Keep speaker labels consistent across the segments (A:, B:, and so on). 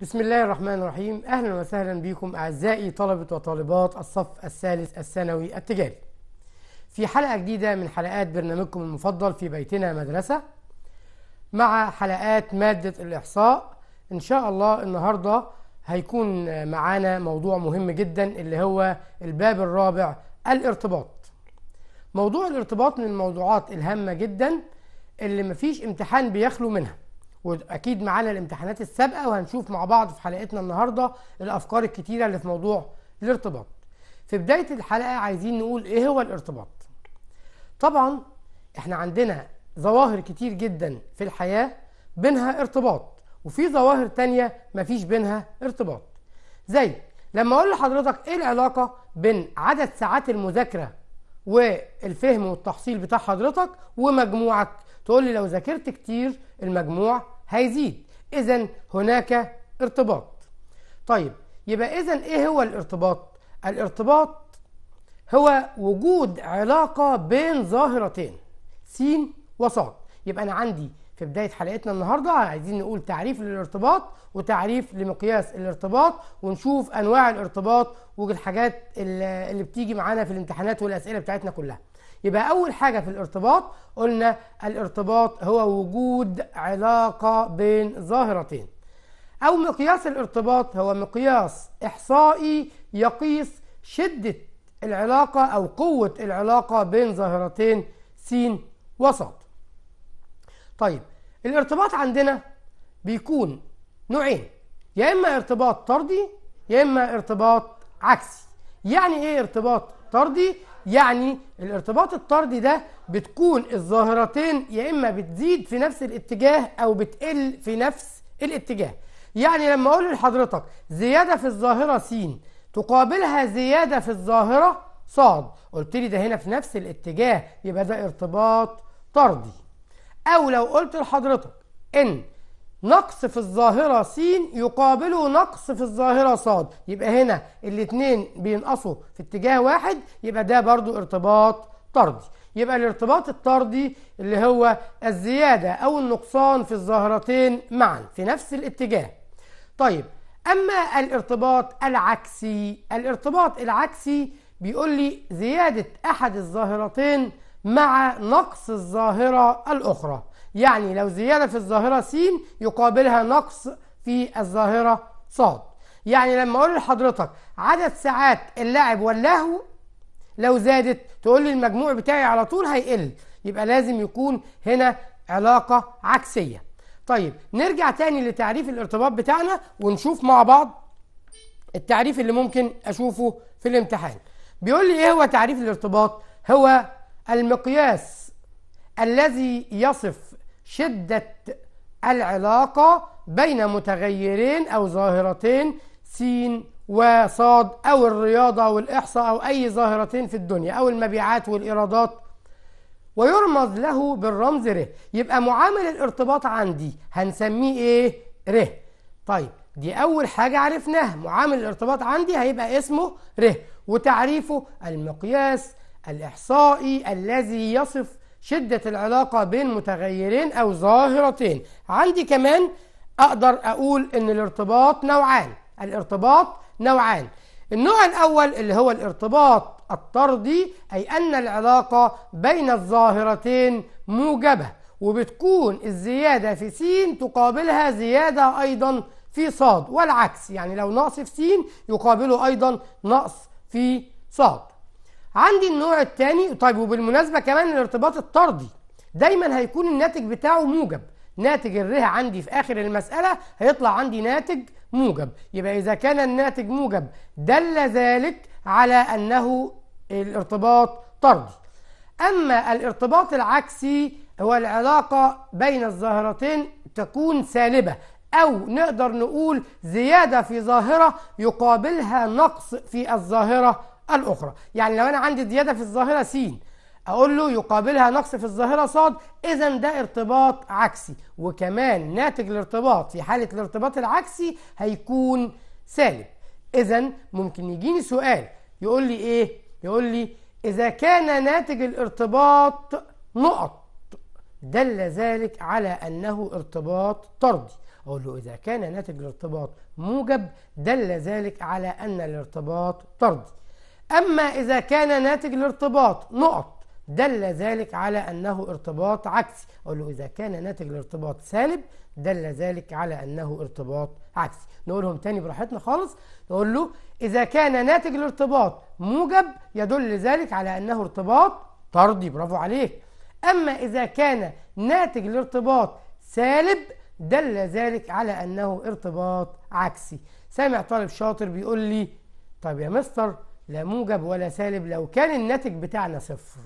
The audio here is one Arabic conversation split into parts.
A: بسم الله الرحمن الرحيم أهلا وسهلا بكم أعزائي طلبة وطالبات الصف الثالث الثانوي التجاري في حلقة جديدة من حلقات برنامجكم المفضل في بيتنا مدرسة مع حلقات مادة الإحصاء إن شاء الله النهاردة هيكون معانا موضوع مهم جدا اللي هو الباب الرابع الارتباط موضوع الارتباط من الموضوعات الهامة جدا اللي مفيش امتحان بيخلو منها واكيد معانا الامتحانات السابقه وهنشوف مع بعض في حلقتنا النهارده الافكار الكتيره اللي في موضوع الارتباط في بدايه الحلقه عايزين نقول ايه هو الارتباط طبعا احنا عندنا ظواهر كتير جدا في الحياه بينها ارتباط وفي ظواهر تانية مفيش بينها ارتباط زي لما اقول لحضرتك ايه العلاقه بين عدد ساعات المذاكره والفهم والتحصيل بتاع حضرتك ومجموعك تقول لي لو ذاكرت كتير المجموع هيزيد إذا هناك ارتباط طيب يبقى إذا إيه هو الارتباط؟ الارتباط هو وجود علاقة بين ظاهرتين س وص يبقى أنا عندي في بداية حلقتنا النهاردة عايزين نقول تعريف للارتباط وتعريف لمقياس الارتباط ونشوف أنواع الارتباط والحاجات اللي بتيجي معانا في الامتحانات والأسئلة بتاعتنا كلها يبقى أول حاجة في الارتباط قلنا الارتباط هو وجود علاقة بين ظاهرتين أو مقياس الارتباط هو مقياس إحصائي يقيس شدة العلاقة أو قوة العلاقة بين ظاهرتين س وسط طيب الارتباط عندنا بيكون نوعين يا إما ارتباط طردي يا إما ارتباط عكسي يعني إيه ارتباط طردي يعني الارتباط الطردي ده بتكون الظاهرتين يا اما بتزيد في نفس الاتجاه او بتقل في نفس الاتجاه يعني لما اقول لحضرتك زياده في الظاهره س تقابلها زياده في الظاهره ص قلت لي ده هنا في نفس الاتجاه يبقى ده ارتباط طردي او لو قلت لحضرتك ان نقص في الظاهرة س يقابله نقص في الظاهرة ص يبقى هنا الاتنين بينقصوا في اتجاه واحد يبقى ده برضو ارتباط طردي يبقى الارتباط الطردي اللي هو الزيادة أو النقصان في الظاهرتين معا في نفس الاتجاه طيب أما الارتباط العكسي الارتباط العكسي بيقول لي زيادة أحد الظاهرتين مع نقص الظاهرة الأخرى يعني لو زيادة في الظاهرة س يقابلها نقص في الظاهرة ص يعني لما أقول لحضرتك عدد ساعات اللعب واللهو لو زادت تقول لي المجموع بتاعي على طول هيقل يبقى لازم يكون هنا علاقة عكسية طيب نرجع تاني لتعريف الارتباط بتاعنا ونشوف مع بعض التعريف اللي ممكن أشوفه في الامتحان بيقول لي إيه هو تعريف الارتباط هو المقياس الذي يصف شدة العلاقة بين متغيرين أو ظاهرتين س وصاد أو الرياضة والإحصاء أو أي ظاهرتين في الدنيا أو المبيعات والإيرادات ويرمز له بالرمز ر يبقى معامل الارتباط عندي هنسميه إيه؟ ر طيب دي أول حاجة عرفناها معامل الارتباط عندي هيبقى اسمه ر وتعريفه المقياس الإحصائي الذي يصف شدة العلاقة بين متغيرين أو ظاهرتين عندي كمان أقدر أقول إن الارتباط نوعان الارتباط نوعان النوع الأول اللي هو الارتباط الطردي أي أن العلاقة بين الظاهرتين موجبة وبتكون الزيادة في س تقابلها زيادة أيضا في صاد والعكس يعني لو نقص في س يقابله أيضا نقص في صاد عندي النوع الثاني طيب وبالمناسبة كمان الارتباط الطردي دايما هيكون الناتج بتاعه موجب ناتج الره عندي في آخر المسألة هيطلع عندي ناتج موجب يبقى إذا كان الناتج موجب دل ذلك على أنه الارتباط طردي أما الارتباط العكسي هو العلاقة بين الظاهرتين تكون سالبة أو نقدر نقول زيادة في ظاهرة يقابلها نقص في الظاهرة الأخرى يعني لو أنا عندي زيادة في الظاهرة س أقول له يقابلها نقص في الظاهرة ص إذا ده ارتباط عكسي وكمان ناتج الارتباط في حالة الارتباط العكسي هيكون سالب إذا ممكن يجيني سؤال يقول لي إيه؟ يقول لي إذا كان ناتج الارتباط نقط دل ذلك على أنه ارتباط طردي أقول له إذا كان ناتج الارتباط موجب دل ذلك على أن الارتباط طردي أما إذا كان ناتج الارتباط نقط دل ذلك على أنه ارتباط عكسي أقول له إذا كان ناتج الارتباط سالب دل ذلك على أنه ارتباط عكسي نقولهم تاني براحتنا خالص نقول له إذا كان ناتج الارتباط موجب يدل ذلك على أنه ارتباط طردي برافو عليك أما إذا كان ناتج الارتباط سالب دل ذلك على أنه ارتباط عكسي سامع طالب شاطر بيقول لي طيب يا مستر لا موجب ولا سالب لو كان الناتج بتاعنا صفر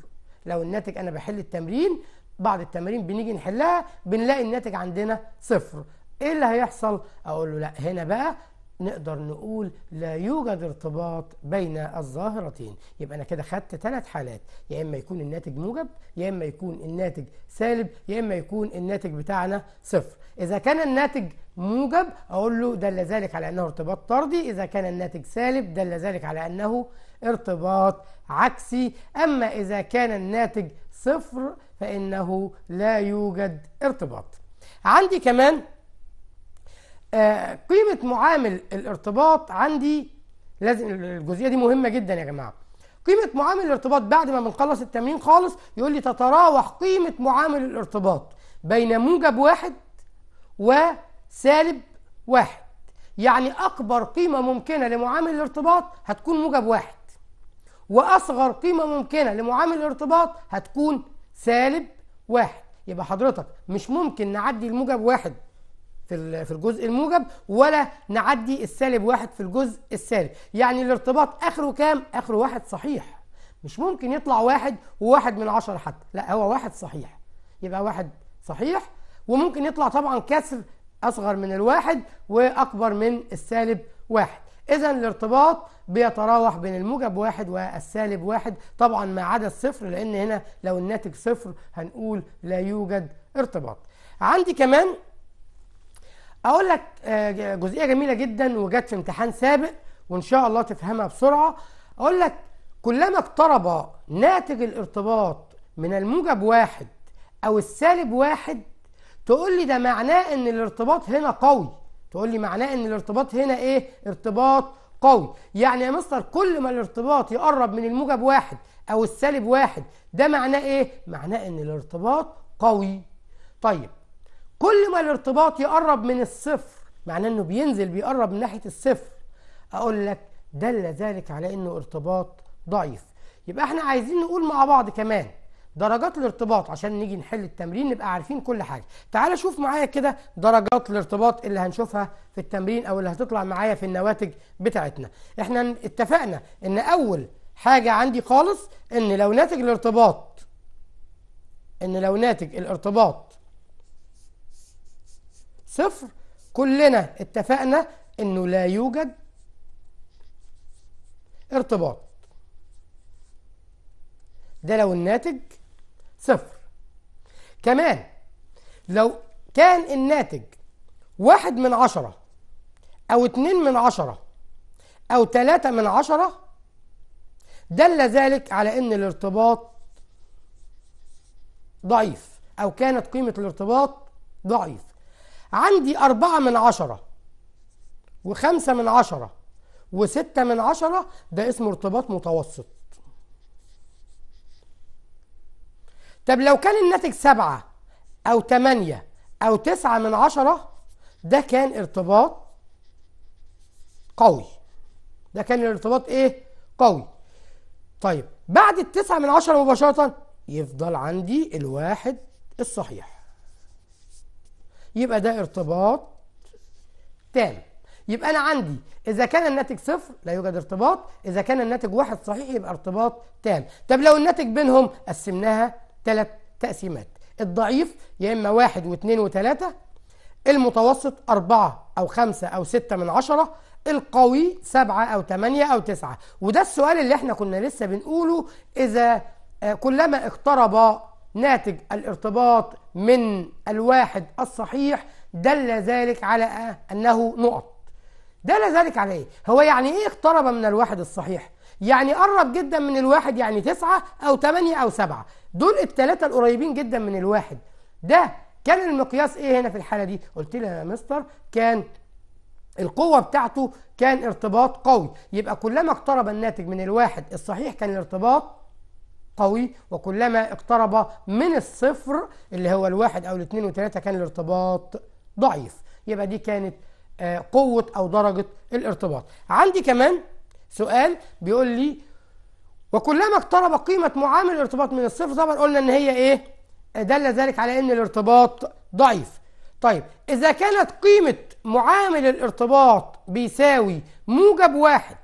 A: لو الناتج انا بحل التمرين بعض التمارين بنيجي نحلها بنلاقي الناتج عندنا صفر ايه اللي هيحصل اقول له لا هنا بقى نقدر نقول لا يوجد ارتباط بين الظاهرتين يبقى أنا كده خدت ثلاث حالات يا إما يكون الناتج موجب يا إما يكون الناتج سالب يا إما يكون الناتج بتاعنا صفر إذا كان الناتج موجب أقول له دل ذلك على أنه ارتباط طردي إذا كان الناتج سالب دل ذلك على أنه ارتباط عكسي أما إذا كان الناتج صفر فإنه لا يوجد ارتباط عندي كمان آه، قيمة معامل الارتباط عندي لازم الجزئية دي مهمة جدا يا جماعة قيمة معامل الارتباط بعد ما بنخلص التمرين خالص يقول لي تتراوح قيمة معامل الارتباط بين موجب واحد وسالب واحد يعني أكبر قيمة ممكنة لمعامل الارتباط هتكون موجب واحد وأصغر قيمة ممكنة لمعامل الارتباط هتكون سالب واحد يبقى حضرتك مش ممكن نعدي الموجب واحد في في الجزء الموجب ولا نعدي السالب واحد في الجزء السالب يعني الارتباط اخره كام اخره واحد صحيح مش ممكن يطلع واحد وواحد من عشرة حتى لا هو واحد صحيح يبقى واحد صحيح وممكن يطلع طبعا كسر اصغر من الواحد واكبر من السالب واحد اذا الارتباط بيتراوح بين الموجب واحد والسالب واحد طبعا ما عدا الصفر لان هنا لو الناتج صفر هنقول لا يوجد ارتباط عندي كمان اقول لك آه، جزئيه جميله جدا وجت في امتحان سابق وان شاء الله تفهمها بسرعه اقول لك كلما اقترب ناتج الارتباط من الموجب واحد او السالب واحد تقول لي ده معناه ان الارتباط هنا قوي تقول لي معناه ان الارتباط هنا ايه ارتباط قوي يعني يا مستر كل ما الارتباط يقرب من الموجب واحد او السالب واحد ده معناه ايه معناه ان الارتباط قوي طيب كل ما الارتباط يقرب من الصفر معناه انه بينزل بيقرب من ناحيه الصفر اقول لك دل ذلك على انه ارتباط ضعيف يبقى احنا عايزين نقول مع بعض كمان درجات الارتباط عشان نيجي نحل التمرين نبقى عارفين كل حاجه تعال شوف معايا كده درجات الارتباط اللي هنشوفها في التمرين او اللي هتطلع معايا في النواتج بتاعتنا احنا اتفقنا ان اول حاجه عندي خالص ان لو ناتج الارتباط ان لو ناتج الارتباط صفر كلنا اتفقنا انه لا يوجد ارتباط ده لو الناتج صفر كمان لو كان الناتج واحد من عشرة أو اتنين من عشرة أو تلاتة من عشرة دل ذلك على أن الارتباط ضعيف أو كانت قيمة الارتباط ضعيف عندي أربعة من عشرة وخمسة من عشرة وستة من عشرة ده اسمه ارتباط متوسط طب لو كان الناتج سبعة أو تمانية أو تسعة من عشرة ده كان ارتباط قوي ده كان الارتباط ايه قوي طيب بعد التسعة من عشرة مباشرة يفضل عندي الواحد الصحيح يبقى ده ارتباط تام يبقى انا عندي اذا كان الناتج صفر لا يوجد ارتباط اذا كان الناتج واحد صحيح يبقى ارتباط تام طب لو الناتج بينهم قسمناها ثلاث تقسيمات الضعيف يا اما واحد واثنين وثلاثة المتوسط أربعة أو خمسة أو ستة من عشرة القوي سبعة أو تمانية أو تسعة وده السؤال اللي احنا كنا لسه بنقوله إذا آه، كلما اقترب ناتج الارتباط من الواحد الصحيح دل ذلك على أنه نقط دل ذلك على إيه؟ هو يعني إيه اقترب من الواحد الصحيح؟ يعني قرب جدا من الواحد يعني تسعة أو تمانية أو سبعة دول التلاتة القريبين جدا من الواحد ده كان المقياس إيه هنا في الحالة دي؟ قلت لها يا مستر كان القوة بتاعته كان ارتباط قوي يبقى كلما اقترب الناتج من الواحد الصحيح كان الارتباط قوي وكلما اقترب من الصفر اللي هو الواحد أو الاثنين وثلاثة كان الارتباط ضعيف يبقى دي كانت آه، قوة أو درجة الارتباط عندي كمان سؤال بيقول لي وكلما اقترب قيمة معامل الارتباط من الصفر طبعا قلنا ان هي ايه دل ذلك على ان الارتباط ضعيف طيب اذا كانت قيمة معامل الارتباط بيساوي موجب واحد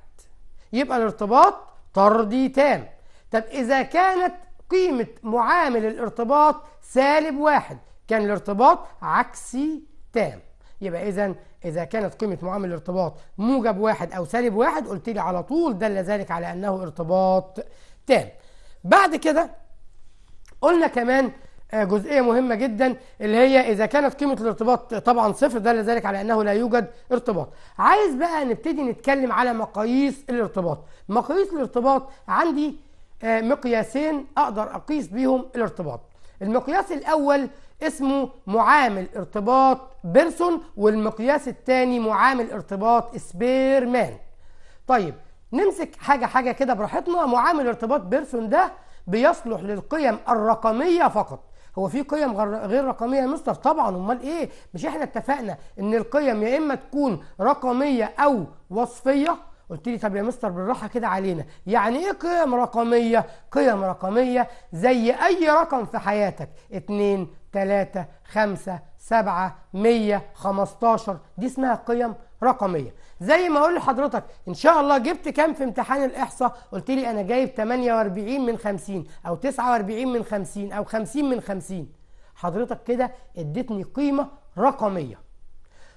A: يبقى الارتباط طردي تام طب إذا كانت قيمة معامل الارتباط سالب واحد كان الارتباط عكسي تام يبقى إذا إذا كانت قيمة معامل الارتباط موجب واحد أو سالب واحد قلت لي على طول دل ذلك على أنه ارتباط تام بعد كده قلنا كمان آه، جزئيه مهمه جدا اللي هي اذا كانت قيمه الارتباط طبعا صفر دل ذلك على انه لا يوجد ارتباط عايز بقى نبتدي نتكلم على مقاييس الارتباط مقاييس الارتباط عندي آه، مقياسين أقدر أقيس بيهم الارتباط المقياس الأول اسمه معامل ارتباط بيرسون والمقياس الثاني معامل ارتباط سبيرمان طيب نمسك حاجة حاجة كده براحتنا معامل ارتباط بيرسون ده بيصلح للقيم الرقمية فقط هو في قيم غير رقميه يا مستر طبعا امال ايه مش احنا اتفقنا ان القيم يا اما تكون رقميه او وصفيه قلت لي طب يا مستر بالراحه كده علينا يعني ايه قيم رقميه قيم رقميه زي اي رقم في حياتك 2 3 5 7 100 15 دي اسمها قيم رقميه زي ما اقول لحضرتك ان شاء الله جبت كام في امتحان الاحصاء قلت لي انا جايب 48 من 50 او 49 من 50 او 50 من 50 حضرتك كده اديتني قيمه رقميه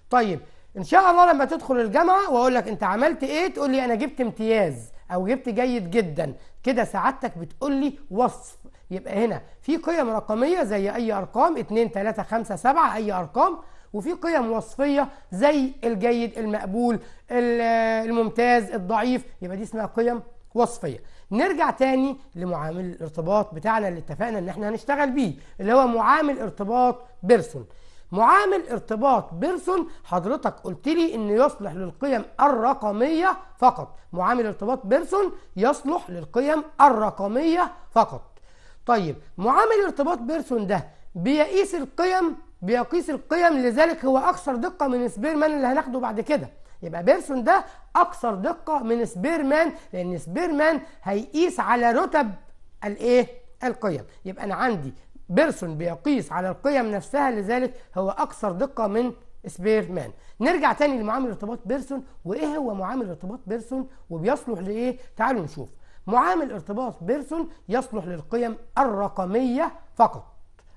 A: طيب ان شاء الله لما تدخل الجامعه واقول لك انت عملت ايه تقول لي انا جبت امتياز او جبت جيد جدا كده سعادتك بتقول لي وصف يبقى هنا في قيم رقميه زي اي ارقام 2 3 5 7 اي ارقام وفي قيم وصفيه زي الجيد المقبول الممتاز الضعيف يبقى دي اسمها قيم وصفيه نرجع تاني لمعامل الارتباط بتاعنا اللي اتفقنا ان احنا هنشتغل بيه اللي هو معامل ارتباط بيرسون معامل ارتباط بيرسون حضرتك قلت لي انه يصلح للقيم الرقميه فقط معامل ارتباط بيرسون يصلح للقيم الرقميه فقط طيب معامل ارتباط بيرسون ده بيقيس القيم بيقيس القيم لذلك هو اكثر دقه من سبيرمان اللي هناخده بعد كده يبقى بيرسون ده اكثر دقه من سبيرمان لان سبيرمان هيقيس على رتب الايه القيم يبقى انا عندي بيرسون بيقيس على القيم نفسها لذلك هو أكثر دقة من سبيرمان نرجع تاني لمعامل ارتباط بيرسون وإيه هو معامل ارتباط بيرسون وبيصلح لإيه تعالوا نشوف معامل ارتباط بيرسون يصلح للقيم الرقمية فقط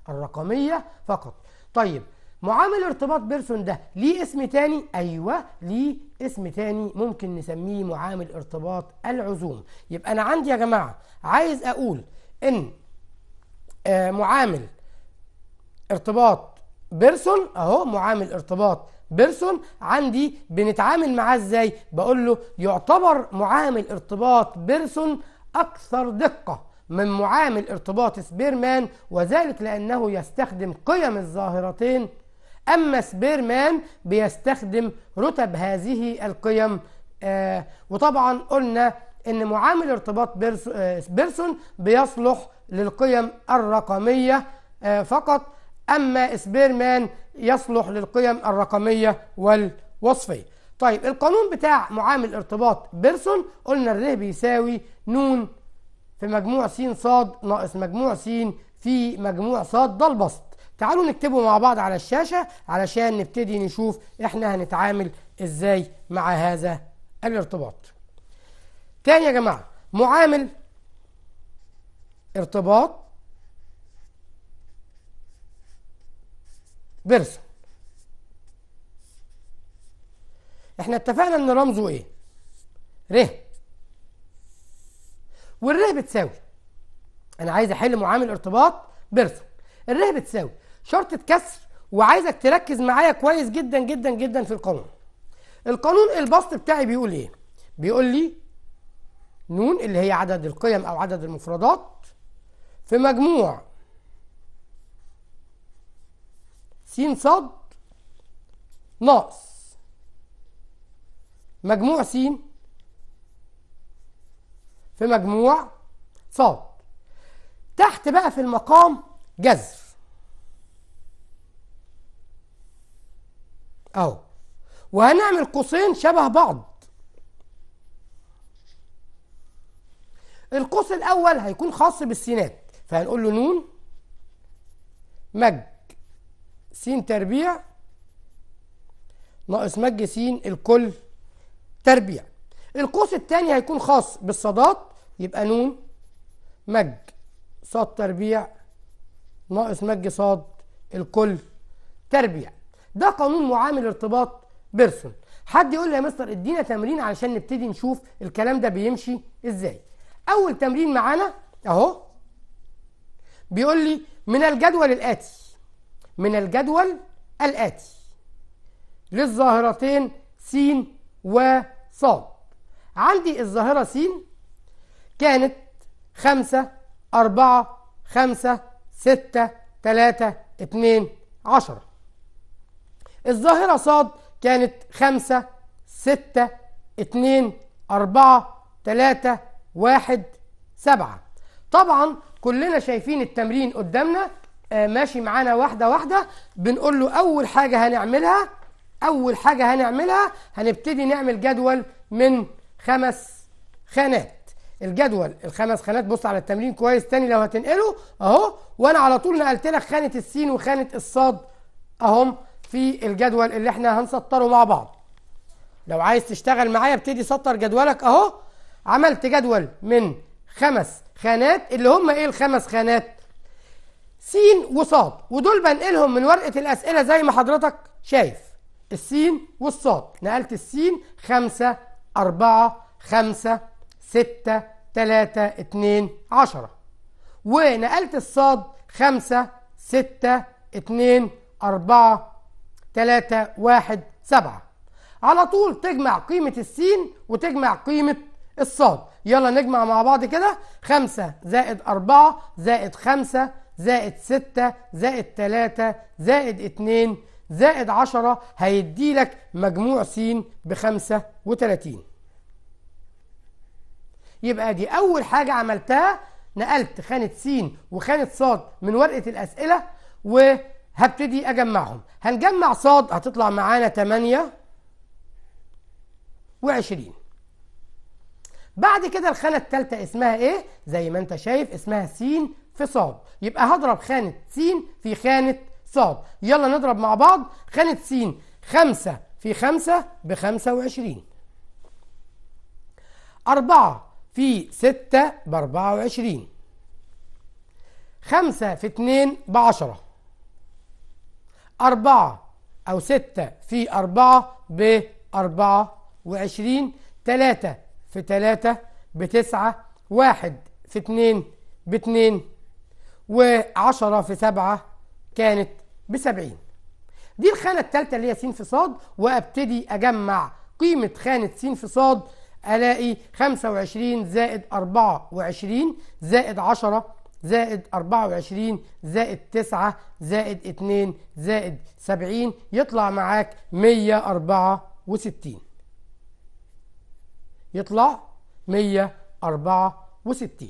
A: الرقمية فقط طيب معامل ارتباط بيرسون ده ليه اسم تاني ايوه ليه اسم تاني ممكن نسميه معامل ارتباط العزوم يبقى انا عندي يا جماعه عايز اقول ان آه، معامل ارتباط بيرسون اهو معامل ارتباط بيرسون عندي بنتعامل معاه ازاي بقول له يعتبر معامل ارتباط بيرسون اكثر دقه من معامل ارتباط سبيرمان وذلك لانه يستخدم قيم الظاهرتين اما سبيرمان بيستخدم رتب هذه القيم آه وطبعا قلنا ان معامل ارتباط آه، بيرسون بيصلح للقيم الرقمية آه، فقط أما سبيرمان يصلح للقيم الرقمية والوصفية طيب القانون بتاع معامل ارتباط بيرسون قلنا الر بيساوي ن في مجموع س ص ناقص مجموع س في مجموع ص ده البسط تعالوا نكتبه مع بعض على الشاشة علشان نبتدي نشوف احنا هنتعامل ازاي مع هذا الارتباط تاني يا جماعة معامل ارتباط بيرسون احنا اتفقنا ان رمزه ايه ر والره بتساوي انا عايز احل معامل ارتباط بيرسون الره بتساوي شرطة كسر وعايزك تركز معايا كويس جدا جدا جدا في القانون القانون البسط بتاعي بيقول ايه بيقول لي نون اللي هي عدد القيم او عدد المفردات في مجموع س ص ناقص مجموع س في مجموع ص تحت بقى في المقام جذر اهو وهنعمل قوسين شبه بعض القوس الاول هيكون خاص بالسينات فهنقول له نون مج س تربيع ناقص مج س الكل تربيع القوس الثاني هيكون خاص بالصادات يبقى نون مج صاد تربيع ناقص مج صاد الكل تربيع ده قانون معامل ارتباط بيرسون حد يقول لي يا مستر ادينا تمرين علشان نبتدي نشوف الكلام ده بيمشي ازاي اول تمرين معانا اهو بيقول لي من الجدول الآتي من الجدول الآتي للظاهرتين س وص عندي الظاهرة س كانت خمسة أربعة خمسة ستة تلاتة اتنين عشرة الظاهرة ص كانت خمسة ستة اتنين أربعة تلاتة واحد سبعة طبعا كلنا شايفين التمرين قدامنا آه ماشي معانا واحدة واحدة بنقول له أول حاجة هنعملها أول حاجة هنعملها هنبتدي نعمل جدول من خمس خانات الجدول الخمس خانات بص على التمرين كويس تاني لو هتنقله أهو وأنا على طول نقلت لك خانة السين وخانة الصاد أهم في الجدول اللي احنا هنسطره مع بعض لو عايز تشتغل معايا ابتدي سطر جدولك أهو عملت جدول من خمس خانات اللي هم ايه الخمس خانات سين وصاد ودول بنقلهم من ورقه الاسئله زي ما حضرتك شايف السين والصاد نقلت السين خمسة أربعة خمسة ستة تلاتة اتنين عشرة ونقلت الصاد خمسة ستة اتنين أربعة تلاتة واحد سبعة على طول تجمع قيمة السين وتجمع قيمة الصاد يلا نجمع مع بعض كده خمسة زائد أربعة زائد خمسة زائد ستة زائد تلاتة زائد اتنين زائد عشرة هيدي لك مجموع سين بخمسة وتلاتين يبقى دي أول حاجة عملتها نقلت خانة سين وخانة صاد من ورقة الأسئلة وهبتدي أجمعهم هنجمع صاد هتطلع معانا تمانية وعشرين بعد كده الخانة التالتة اسمها ايه؟ زي ما انت شايف اسمها س في صاد يبقى هضرب خانة س في خانة صاد يلا نضرب مع بعض خانة س خمسة في خمسة بخمسة وعشرين أربعة في ستة بأربعة وعشرين خمسة في اتنين بعشرة أربعة أو ستة في أربعة بأربعة وعشرين ثلاثة في تلاتة بتسعة واحد في اتنين باتنين و10 في سبعة كانت بسبعين دي الخانة التالتة اللي هي س في صاد وابتدي اجمع قيمة خانة س في صاد الاقي 25 زائد 24 زائد 10 زائد 24 زائد 9 زائد 2 زائد 70 يطلع معاك 164 يطلع 164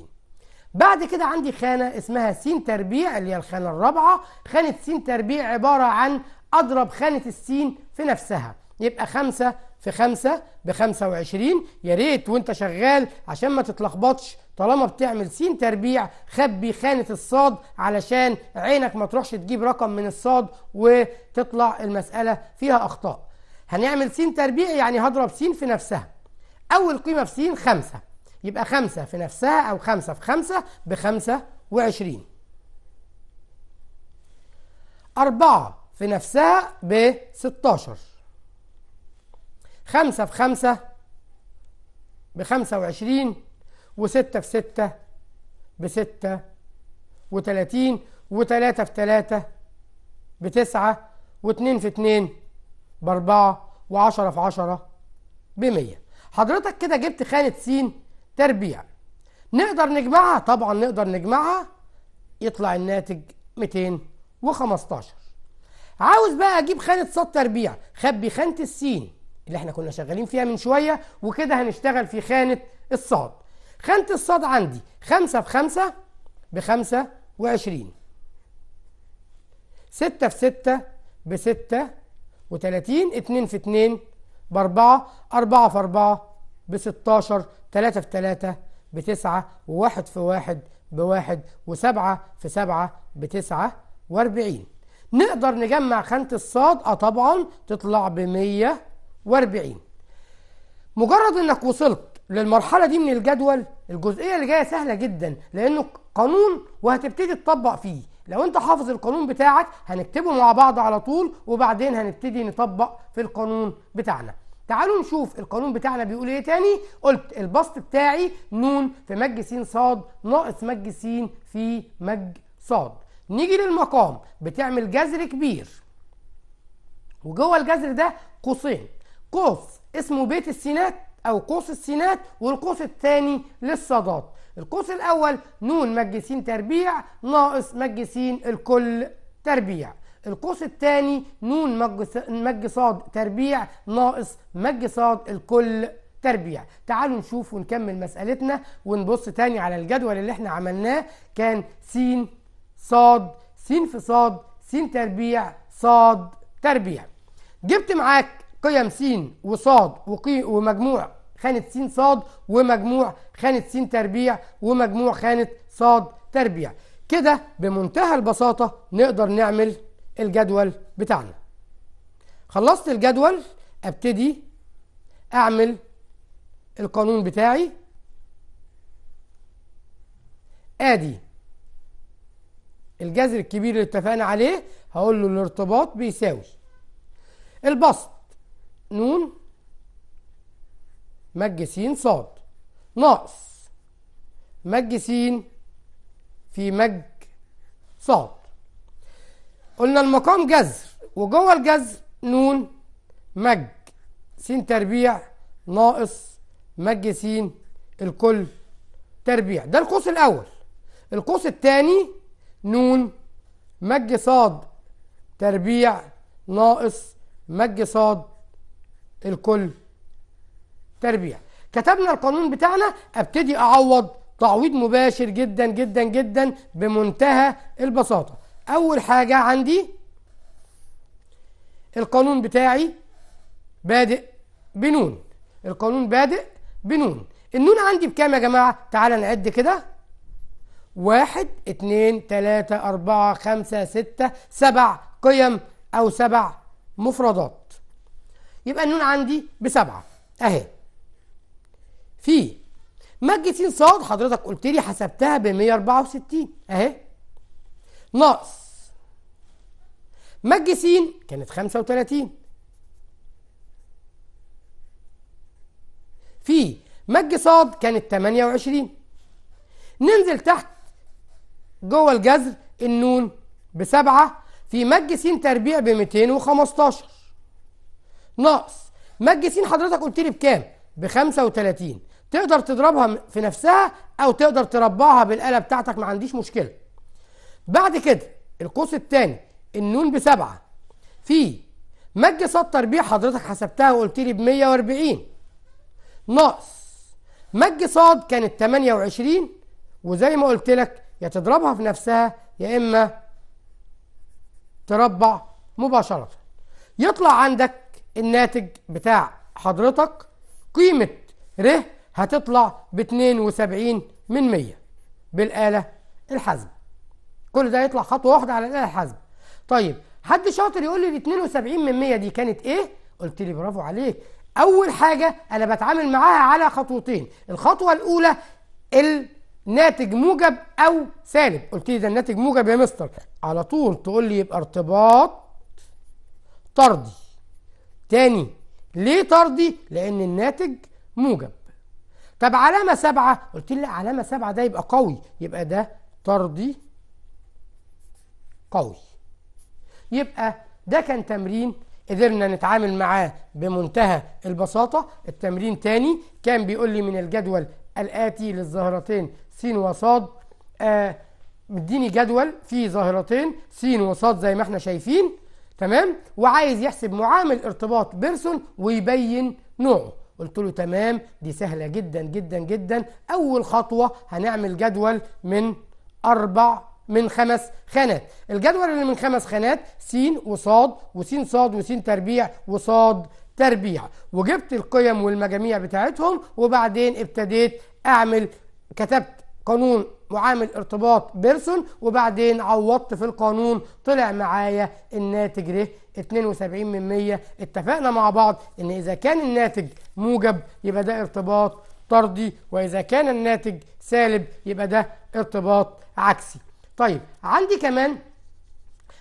A: بعد كده عندي خانة اسمها س تربيع اللي هي الخانة الرابعة خانة س تربيع عبارة عن أضرب خانة السين في نفسها يبقى خمسة في خمسة بخمسة وعشرين يا ريت وانت شغال عشان ما تتلخبطش طالما بتعمل سين تربيع خبي خانة الصاد علشان عينك ما تروحش تجيب رقم من الصاد وتطلع المسألة فيها أخطاء هنعمل سين تربيع يعني هضرب سين في نفسها أول قيمة في س خمسة يبقى خمسة في نفسها أو خمسة في خمسة بخمسة وعشرين أربعة في نفسها بستاشر خمسة في خمسة بخمسة وعشرين وستة في ستة بستة وتلاتين وتلاتة في تلاتة بتسعة واتنين في اتنين بأربعة وعشرة في عشرة بمية حضرتك كده جبت خالد س تربيع نقدر نجمعها طبعا نقدر نجمعها يطلع الناتج 215 عاوز بقى اجيب خانه ص تربيع خبي خانه السين اللي احنا كنا شغالين فيها من شويه وكده هنشتغل في خانه الصاد خانه الصاد عندي 5 في 5 ب 25 6 في 6 ب 36 2 في 2 ب 4 4 في 4 ب 16 3 في 3 ب 9 و1 في 1 ب 1 و7 في 7 ب 49 نقدر نجمع خانه الصاد اه طبعا تطلع ب 140 مجرد انك وصلت للمرحلة دي من الجدول الجزئية اللي جاية سهلة جدا لأنه قانون وهتبتدي تطبق فيه لو أنت حافظ القانون بتاعك هنكتبه مع بعض على طول وبعدين هنبتدي نطبق في القانون بتاعنا تعالوا نشوف القانون بتاعنا بيقول ايه تاني قلت البسط بتاعي نون في مج س ص ناقص مج س في مج ص نيجي للمقام بتعمل جذر كبير وجوه الجذر ده قوسين قوس اسمه بيت السينات او قوس السينات والقوس الثاني للصادات القوس الاول نون مج س تربيع ناقص مج س الكل تربيع القوس الثاني نون مج صاد تربيع ناقص مج صاد الكل تربيع تعالوا نشوف ونكمل مسألتنا ونبص تاني على الجدول اللي احنا عملناه كان س صاد س في صاد س تربيع صاد تربيع جبت معاك قيم س وصاد وقي ومجموع خانة س صاد ومجموع خانة س تربيع ومجموع خانة صاد تربيع كده بمنتهى البساطة نقدر نعمل الجدول بتاعنا خلصت الجدول ابتدي اعمل القانون بتاعي ادي الجذر الكبير اللي اتفقنا عليه هقول له الارتباط بيساوي البسط نون مج س ص ناقص مج س في مج صاد قلنا المقام جذر وجوه الجذر نون مج س تربيع ناقص مج س الكل تربيع ده القوس الاول القوس الثاني نون مج صاد تربيع ناقص مج صاد الكل تربيع كتبنا القانون بتاعنا ابتدي اعوض تعويض مباشر جدا جدا جدا بمنتهى البساطه أول حاجة عندي القانون بتاعي بادئ بنون القانون بادئ بنون النون عندي بكام يا جماعة؟ تعالى نعد كده واحد اتنين تلاتة أربعة خمسة ستة سبع قيم أو سبع مفردات يبقى النون عندي بسبعة أهي في مد س صاد حضرتك قلت لي حسبتها ب 164 أهي ناقص مج س كانت 35 في مج ص كانت 28 ننزل تحت جوه الجذر النون بسبعة في مج س تربيع ب 215 ناقص مج س حضرتك قلت لي بكام؟ ب 35 تقدر تضربها في نفسها او تقدر تربعها بالاله بتاعتك ما عنديش مشكله بعد كده القوس الثاني النون بسبعة في مد سطر بيه حضرتك حسبتها وقلت لي ب 140 ناقص مج صاد كانت 28 وزي ما قلت لك يا تضربها في نفسها يا اما تربع مباشرة يطلع عندك الناتج بتاع حضرتك قيمة ر هتطلع ب 72 من 100 بالآلة الحزم كل ده يطلع خطوه واحده على الاله الحاسبه طيب حد شاطر يقول لي ال 72 من 100 دي كانت ايه قلت لي برافو عليك اول حاجه انا بتعامل معاها على خطوتين الخطوه الاولى الناتج موجب او سالب قلت لي ده الناتج موجب يا مستر على طول تقول لي يبقى ارتباط طردي تاني ليه طردي لان الناتج موجب طب علامه سبعة قلت لي لا علامه سبعة ده يبقى قوي يبقى ده طردي قوي يبقى ده كان تمرين قدرنا نتعامل معاه بمنتهى البساطة التمرين تاني كان بيقول لي من الجدول الآتي للظاهرتين س وصاد آه مديني جدول فيه ظاهرتين س وصاد زي ما احنا شايفين تمام وعايز يحسب معامل ارتباط بيرسون ويبين نوعه قلت له تمام دي سهلة جدا جدا جدا أول خطوة هنعمل جدول من أربع من خمس خانات الجدول اللي من خمس خانات س وصاد وس صاد وس تربيع وصاد تربيع وجبت القيم والمجاميع بتاعتهم وبعدين ابتديت اعمل كتبت قانون معامل ارتباط بيرسون وبعدين عوضت في القانون طلع معايا الناتج ره 72 من 100 اتفقنا مع بعض ان اذا كان الناتج موجب يبقى ده ارتباط طردي واذا كان الناتج سالب يبقى ده ارتباط عكسي طيب عندي كمان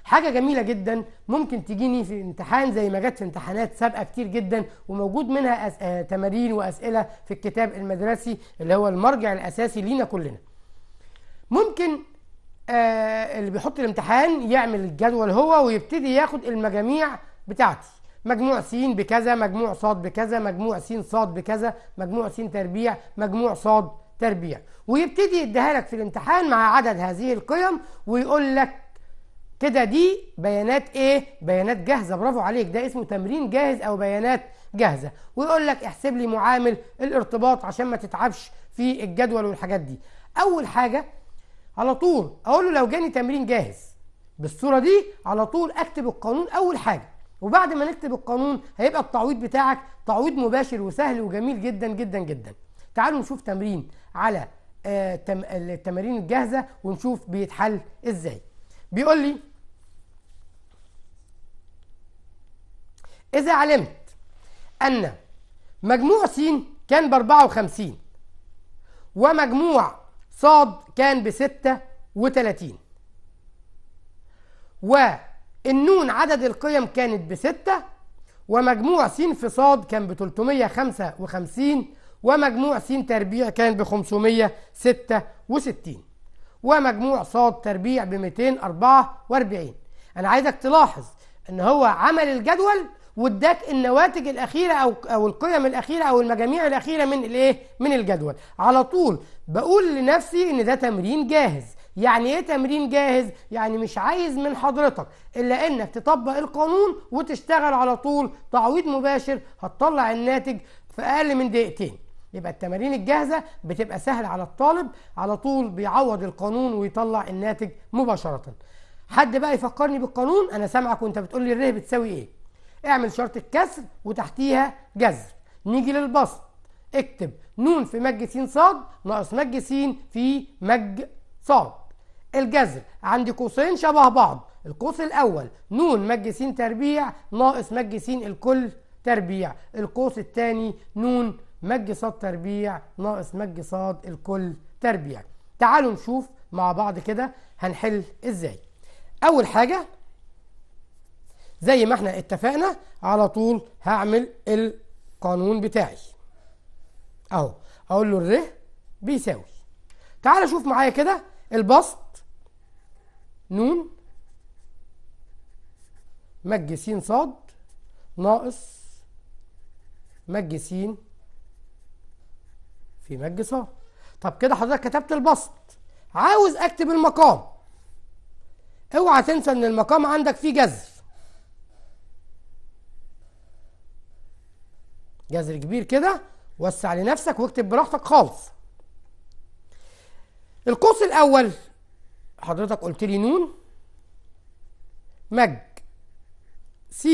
A: حاجه جميله جدا ممكن تجيني في امتحان زي ما جت في امتحانات سابقه كتير جدا وموجود منها أس... آه... تمارين واسئله في الكتاب المدرسي اللي هو المرجع الاساسي لينا كلنا ممكن آه اللي بيحط الامتحان يعمل الجدول هو ويبتدي ياخد المجاميع بتاعتي مجموع س بكذا مجموع ص بكذا مجموع س ص بكذا مجموع س تربيع مجموع ص تربيع ويبتدي يديها لك في الامتحان مع عدد هذه القيم ويقول لك كده دي بيانات ايه بيانات جاهزه برافو عليك ده اسمه تمرين جاهز او بيانات جاهزه ويقول لك احسب لي معامل الارتباط عشان ما تتعبش في الجدول والحاجات دي اول حاجه على طول اقول له لو جاني تمرين جاهز بالصوره دي على طول اكتب القانون اول حاجه وبعد ما نكتب القانون هيبقى التعويض بتاعك تعويض مباشر وسهل وجميل جدا جدا جدا تعالوا نشوف تمرين على آه، التمارين الجاهزة ونشوف بيتحل ازاي بيقول لي إذا علمت أن مجموع س كان ب 54 ومجموع ص كان ب 36 والنون عدد القيم كانت ب 6 ومجموع س في ص كان ب 355 ومجموع س تربيع كان ب 566 ومجموع ص تربيع ب 244 أنا عايزك تلاحظ إن هو عمل الجدول واداك النواتج الأخيرة أو أو القيم الأخيرة أو المجاميع الأخيرة من الإيه؟ من الجدول على طول بقول لنفسي إن ده تمرين جاهز يعني ايه تمرين جاهز يعني مش عايز من حضرتك الا انك تطبق القانون وتشتغل على طول تعويض مباشر هتطلع الناتج في اقل من دقيقتين يبقى التمارين الجاهزة بتبقى سهلة على الطالب على طول بيعوض القانون ويطلع الناتج مباشرة حد بقى يفكرني بالقانون انا سامعك وانت بتقول لي الره بتساوي ايه اعمل شرط الكسر وتحتيها جذر نيجي للبسط اكتب نون في مج س صاد ناقص مج س في مج صاد الجذر عندي قوسين شبه بعض القوس الاول نون مج س تربيع ناقص مج س الكل تربيع القوس الثاني نون مج صاد تربيع ناقص مج صاد الكل تربيع تعالوا نشوف مع بعض كده هنحل ازاي اول حاجة زي ما احنا اتفقنا على طول هعمل القانون بتاعي اهو اقول له الر بيساوي تعال شوف معايا كده البسط نون مج س ص ناقص مج س في مج ص طب كده حضرتك كتبت البسط عاوز اكتب المقام اوعى تنسى ان المقام عندك فيه جذر جذر كبير كده وسع لنفسك واكتب براحتك خالص القوس الاول حضرتك قلت لي نون مج س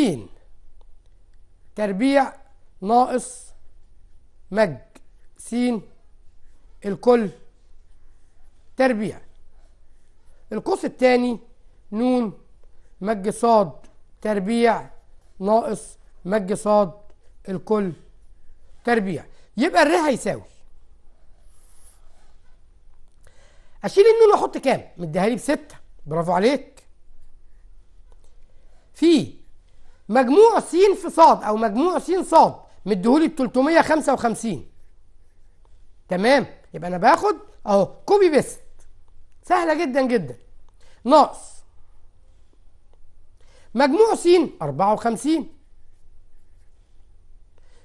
A: تربيع ناقص مج س الكل تربيع القوس الثاني ن مج ص تربيع ناقص مج ص الكل تربيع يبقى الر هيساوي اشيل النون واحط كام مديها لي بستة برافو عليك في مجموع س في ص او مجموع س ص مديهولي ب 355 تمام يبقى انا باخد اهو كوبي بيست سهله جدا جدا ناقص مجموع س 54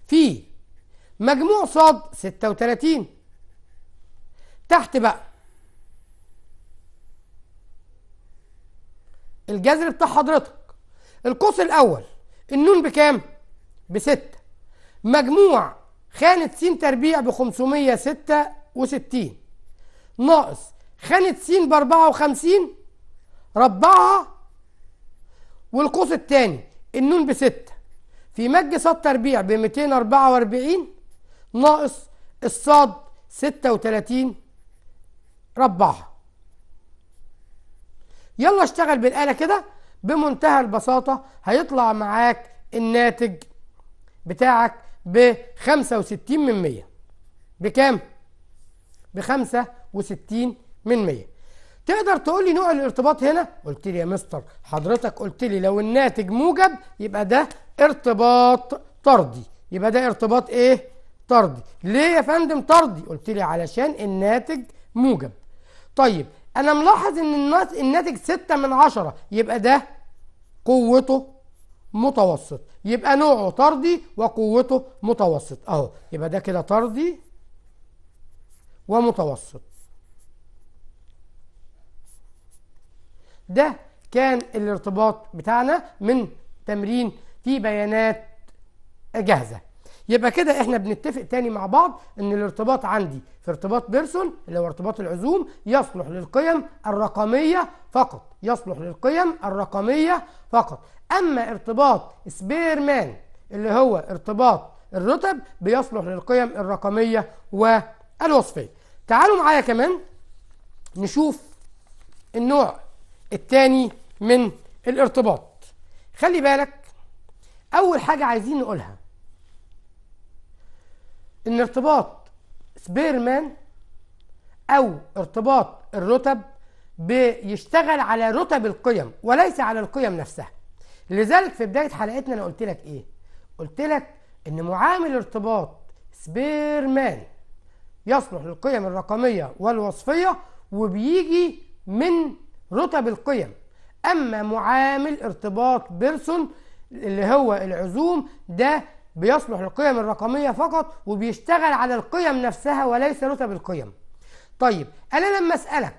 A: في مجموع ص 36 تحت بقى الجذر بتاع حضرتك القوس الاول النون بكام بستة مجموع خانة س تربيع ب 566 ناقص خانة س ب 54 ربعها والقوس الثاني النون ب 6 في مج ص تربيع ب 244 ناقص الصاد 36 ربعها يلا اشتغل بالآلة كده بمنتهى البساطة هيطلع معاك الناتج بتاعك ب 65 من 100 بكام؟ ب 65 من 100 تقدر تقول لي نوع الارتباط هنا؟ قلت لي يا مستر حضرتك قلت لي لو الناتج موجب يبقى ده ارتباط طردي يبقى ده ارتباط ايه؟ طردي ليه يا فندم طردي؟ قلت لي علشان الناتج موجب طيب انا ملاحظ ان الناتج 6 من 10 يبقى ده قوته متوسط يبقى نوعه طردي وقوته متوسط اهو يبقى ده كده طردي ومتوسط ده كان الارتباط بتاعنا من تمرين في بيانات جاهزه يبقى كده احنا بنتفق تاني مع بعض ان الارتباط عندي في ارتباط بيرسون اللي هو ارتباط العزوم يصلح للقيم الرقميه فقط يصلح للقيم الرقميه فقط اما ارتباط سبيرمان اللي هو ارتباط الرتب بيصلح للقيم الرقميه والوصفيه تعالوا معايا كمان نشوف النوع الثاني من الارتباط خلي بالك اول حاجه عايزين نقولها ان ارتباط سبيرمان او ارتباط الرتب بيشتغل على رتب القيم وليس على القيم نفسها لذلك في بدايه حلقتنا انا قلت لك ايه قلت لك ان معامل ارتباط سبيرمان يصلح للقيم الرقميه والوصفيه وبيجي من رتب القيم اما معامل ارتباط بيرسون اللي هو العزوم ده بيصلح للقيم الرقمية فقط وبيشتغل على القيم نفسها وليس رتب القيم طيب أنا لما أسألك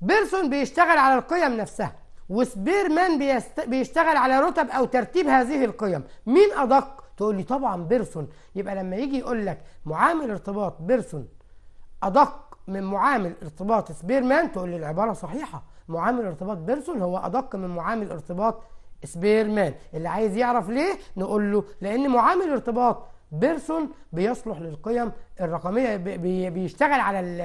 A: بيرسون بيشتغل على القيم نفسها وسبيرمان بيست... بيشتغل على رتب أو ترتيب هذه القيم مين أدق؟ تقول لي طبعا بيرسون يبقى لما يجي يقول لك معامل ارتباط بيرسون أدق من معامل ارتباط سبيرمان تقول لي العبارة صحيحة معامل ارتباط بيرسون هو أدق من معامل ارتباط سبيرمان اللي عايز يعرف ليه نقول له لان معامل ارتباط بيرسون بيصلح للقيم الرقميه بي بيشتغل على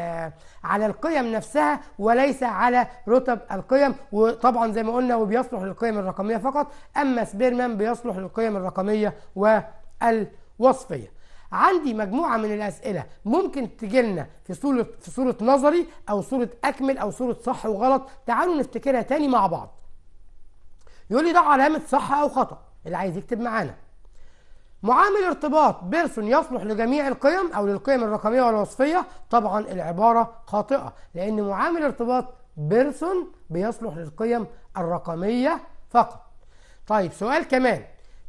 A: على القيم نفسها وليس على رتب القيم وطبعا زي ما قلنا وبيصلح للقيم الرقميه فقط اما سبيرمان بيصلح للقيم الرقميه والوصفيه عندي مجموعة من الأسئلة ممكن تجيلنا في صورة في صورة نظري أو صورة أكمل أو صورة صح وغلط تعالوا نفتكرها تاني مع بعض يقول لي ده علامه صح او خطا اللي عايز يكتب معانا معامل ارتباط بيرسون يصلح لجميع القيم او للقيم الرقميه والوصفيه طبعا العباره خاطئه لان معامل ارتباط بيرسون بيصلح للقيم الرقميه فقط طيب سؤال كمان